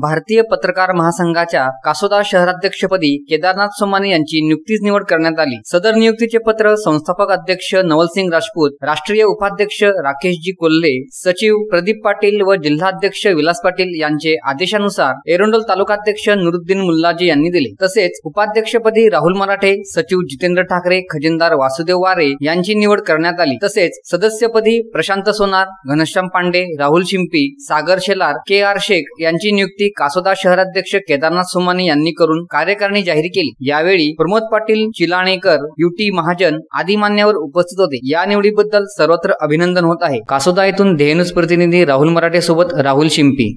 भारतीय पत्रकार महासंघाच्या कासोदा शहराध्यक्षपदी केदारनाथ सोमानी यांची नुकतीच निवड करण्यात आली सदर नियुक्तीचे पत्र संस्थापक अध्यक्ष नवलसिंग राजपूत राष्ट्रीय उपाध्यक्ष राकेशजी कोल्हे सचिव प्रदीप पाटील व जिल्हाध्यक्ष विलास पाटील यांचे आदेशानुसार एरोंडोल तालुकाध्यक्ष नुरुद्दीन मुल्लाजी यांनी दिले तसेच उपाध्यक्षपदी राहुल मराठे सचिव जितेंद्र ठाकरे खजिनदार वासुदेव वारे यांची निवड करण्यात आली तसेच सदस्यपदी प्रशांत सोनार घनश्याम पांडे राहुल शिंपी सागर शेलार के आर शेख यांची नियुक्ती कासोदा शहराध्यक्ष केदारनाथ सोमानी यांनी करून कार्यकारिणी जाहीर केली यावेळी प्रमोद पाटील चिलाणेकर युटी महाजन आदी मान्यवर उपस्थित होते या निवडीबद्दल सर्वत्र अभिनंदन होत आहे कासोदा येथून धेनुस प्रतिनिधी राहुल मराठे सोबत राहुल शिंपी